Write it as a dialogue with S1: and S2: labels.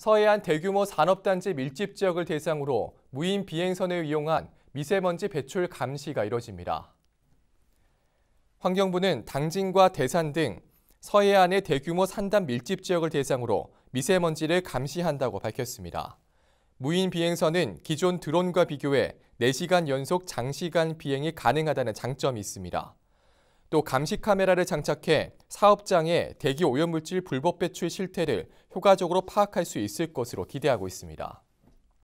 S1: 서해안 대규모 산업단지 밀집 지역을 대상으로 무인 비행선을 이용한 미세먼지 배출 감시가 이뤄집니다. 환경부는 당진과 대산 등 서해안의 대규모 산단 밀집 지역을 대상으로 미세먼지를 감시한다고 밝혔습니다. 무인 비행선은 기존 드론과 비교해 4시간 연속 장시간 비행이 가능하다는 장점이 있습니다. 또 감시 카메라를 장착해 사업장의 대기 오염물질 불법 배출 실태를 효과적으로 파악할 수 있을 것으로 기대하고 있습니다.